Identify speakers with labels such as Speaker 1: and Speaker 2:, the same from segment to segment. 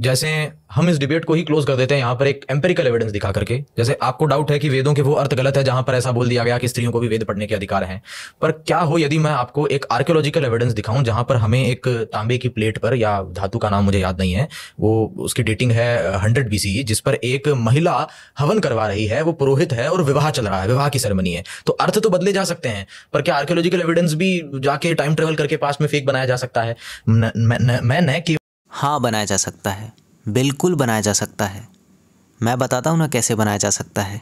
Speaker 1: जैसे हम इस डिबेट को ही क्लोज कर देते हैं यहाँ पर एक एम्पेरिकल एविडेंस दिखा करके जैसे आपको डाउट है कि वेदों के वो अर्थ गलत है जहां पर ऐसा बोल दिया गया कि स्त्रियों को भी वेद पढ़ने के अधिकार हैं पर क्या हो यदि मैं आपको एक आर्कियोलॉजिकल एविडेंस दिखाऊं जहां पर हमें एक तांबे की प्लेट पर या धातु का नाम मुझे याद नहीं है वो उसकी डेटिंग है हंड्रेड बी e, जिस पर एक महिला हवन करवा रही है वो पुरोहित है और विवाह चल रहा है विवाह की सेरेमनी है तो अर्थ तो बदले जा सकते हैं पर क्या आर्कियोलॉजिकल एविडेंस भी जाके टाइम ट्रेवल करके पास में फेक बनाया जा सकता है मैं न, न, हाँ बनाया जा सकता है बिल्कुल बनाया जा सकता है मैं बताता हूँ ना कैसे बनाया जा सकता है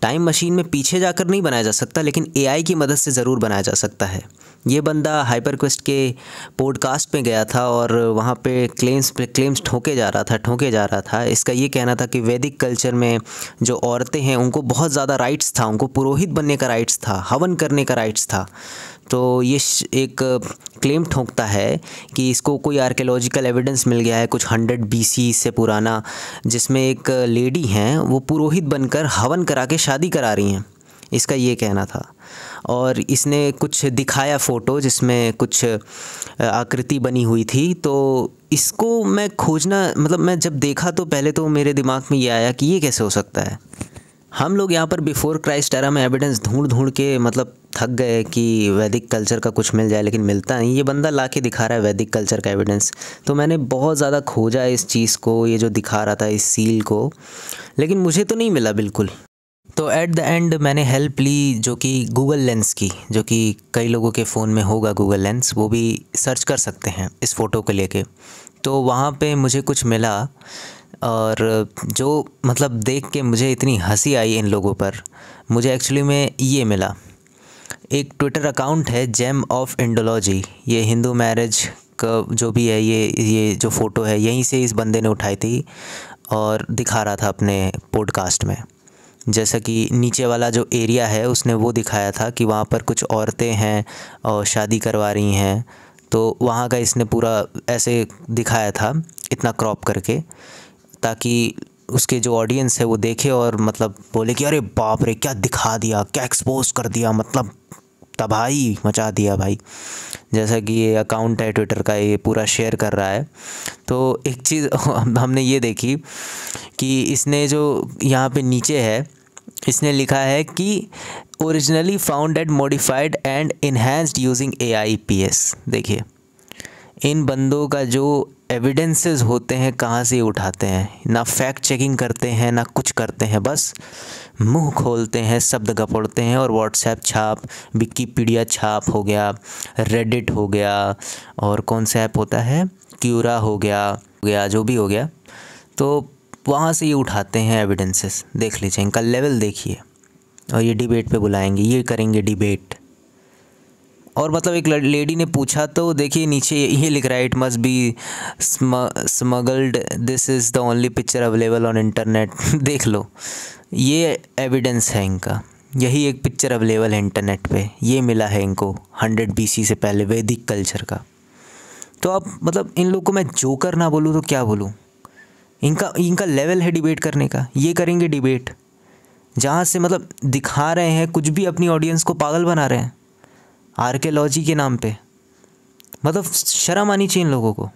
Speaker 1: टाइम मशीन में पीछे जाकर नहीं बनाया जा सकता लेकिन एआई की मदद से ज़रूर बनाया जा सकता है ये बंदा हाइपर क्वेस्ट के पॉडकास्ट में गया था और वहाँ पे क्लेम्स पे क्लेम्स ठोके जा रहा था ठोके जा रहा था इसका ये कहना था कि वैदिक कल्चर में जो औरतें हैं उनको बहुत ज़्यादा राइट्स था उनको पुरोहित बनने का राइट्स था हवन करने का राइट्स था तो ये एक क्लेम ठोंकता है कि इसको कोई आर्कियोलॉजिकल एविडेंस मिल गया है कुछ हंड्रेड बीसी से पुराना जिसमें एक लेडी हैं वो पुरोहित बनकर हवन करा के शादी करा रही हैं इसका ये कहना था और इसने कुछ दिखाया फ़ोटो जिसमें कुछ आकृति बनी हुई थी तो इसको मैं खोजना मतलब मैं जब देखा तो पहले तो मेरे दिमाग में ये आया कि ये कैसे हो सकता है हम लोग यहाँ पर बिफ़ोर क्राइस्ट एरा में एविडेंस ढूंढ ढूंढ के मतलब थक गए कि वैदिक कल्चर का कुछ मिल जाए लेकिन मिलता नहीं ये बंदा ला के दिखा रहा है वैदिक कल्चर का एविडेंस तो मैंने बहुत ज़्यादा खोजा इस चीज़ को ये जो दिखा रहा था इस सील को लेकिन मुझे तो नहीं मिला बिल्कुल तो ऐट द एंड मैंने हेल्प ली जो कि गूगल लेंस की जो कि कई लोगों के फ़ोन में होगा गूगल लेंस वो भी सर्च कर सकते हैं इस फ़ोटो को लेके तो वहाँ पे मुझे कुछ मिला और जो मतलब देख के मुझे इतनी हंसी आई इन लोगों पर मुझे एक्चुअली में ये मिला एक ट्विटर अकाउंट है जेम ऑफ इंडोलॉजी ये हिंदू मैरिज का जो भी है ये ये जो फ़ोटो है यहीं से इस बंदे ने उठाई थी और दिखा रहा था अपने पॉडकास्ट में जैसा कि नीचे वाला जो एरिया है उसने वो दिखाया था कि वहाँ पर कुछ औरतें हैं और शादी करवा रही हैं तो वहाँ का इसने पूरा ऐसे दिखाया था इतना क्रॉप करके ताकि उसके जो ऑडियंस है वो देखे और मतलब बोले कि अरे बाप रे क्या दिखा दिया क्या एक्सपोज कर दिया मतलब तबाही मचा दिया भाई जैसा कि ये अकाउंट है ट्विटर का ये पूरा शेयर कर रहा है तो एक चीज़ हमने ये देखी कि इसने जो यहाँ पे नीचे है इसने लिखा है कि originally found modified and enhanced using A I P S देखिए इन बंदों का जो एविडेंसेस होते हैं कहाँ से उठाते हैं ना फैक्ट चेकिंग करते हैं ना कुछ करते हैं बस मुंह खोलते हैं शब्द गपड़ते हैं और व्हाट्सएप छाप विकीपीडिया छाप हो गया रेडिट हो गया और कौन सा ऐप होता है क्यूरा हो गया गया जो भी हो गया तो वहाँ से ये उठाते हैं एविडेंसेस देख लीजिए इनका लेवल देखिए और ये डिबेट पे बुलाएंगे ये करेंगे डिबेट और मतलब एक लेडी ने पूछा तो देखिए नीचे ये लिख रहा है it must be smuggled this is the only picture available on internet देख लो ये एविडेंस है इनका यही एक पिक्चर अवेलेबल है इंटरनेट पे ये मिला है इनको हंड्रेड बी से पहले वैदिक कल्चर का तो अब मतलब इन लोग को मैं जोकर ना बोलूँ तो क्या बोलूँ इनका इनका लेवल है डिबेट करने का ये करेंगे डिबेट जहाँ से मतलब दिखा रहे हैं कुछ भी अपनी ऑडियंस को पागल बना रहे हैं आर्कियोलॉजी के नाम पे मतलब शर्म आनी चाहिए इन लोगों को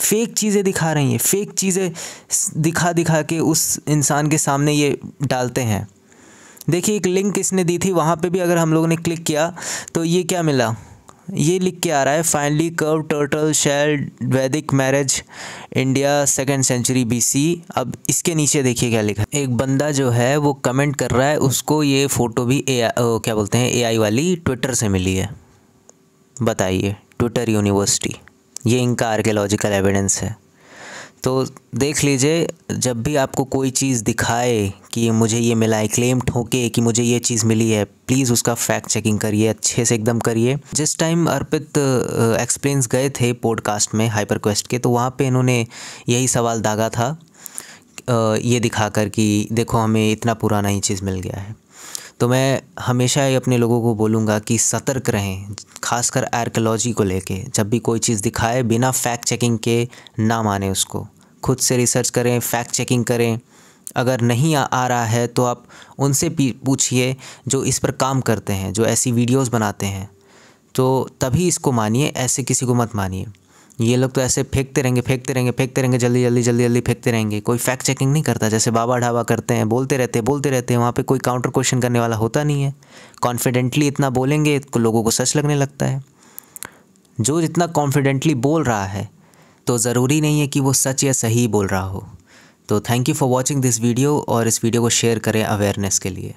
Speaker 1: फेक चीज़ें दिखा रही हैं फेक चीज़ें दिखा दिखा के उस इंसान के सामने ये डालते हैं देखिए एक लिंक इसने दी थी वहाँ पे भी अगर हम लोगों ने क्लिक किया तो ये क्या मिला ये लिख के आ रहा है finally curve turtle shell Vedic marriage India second century BC अब इसके नीचे देखिए क्या लिखा है एक बंदा जो है वो कमेंट कर रहा है उसको ये फ़ोटो भी ए क्या बोलते हैं एआई वाली ट्विटर से मिली है बताइए ट्विटर यूनिवर्सिटी ये इनका आर्कियोलॉजिकल एविडेंस है तो देख लीजिए जब भी आपको कोई चीज़ दिखाए कि मुझे ये मिला है क्लेम ठोके कि मुझे ये चीज़ मिली है प्लीज़ उसका फैक्ट चेकिंग करिए अच्छे से एकदम करिए जिस टाइम अर्पित एक्सप्लेन्स गए थे पॉडकास्ट में हाइपर क्वेस्ट के तो वहाँ पे इन्होंने यही सवाल दागा था ये दिखाकर कि देखो हमें इतना पुराना ही चीज़ मिल गया है तो मैं हमेशा ही अपने लोगों को बोलूँगा कि सतर्क रहें खासकर आर्कोलॉजी को लेके जब भी कोई चीज़ दिखाए बिना फैक्ट चेकिंग के ना माने उसको खुद से रिसर्च करें फैक्ट चेकिंग करें अगर नहीं आ, आ रहा है तो आप उनसे पूछिए जो इस पर काम करते हैं जो ऐसी वीडियोस बनाते हैं तो तभी इसको मानिए ऐसे किसी को मत मानिए ये लोग तो ऐसे फेंकते रहेंगे फेंकते रहेंगे फेंकते रहेंगे जल्दी जल्दी जल्दी जल्दी फेंकते रहेंगे कोई फैक्ट चेकिंग नहीं करता जैसे बाबा ढाबा करते हैं बोलते रहते हैं बोलते रहते हैं वहाँ पे कोई काउंटर क्वेश्चन करने वाला होता नहीं है कॉन्फिडेंटली इतना बोलेंगे तो लोगों को सच लगने लगता है जो जितना कॉन्फिडेंटली बोल रहा है तो ज़रूरी नहीं है कि वो सच या सही बोल रहा हो तो thank you for watching this video और इस वीडियो को शेयर करें अवेयरनेस के लिए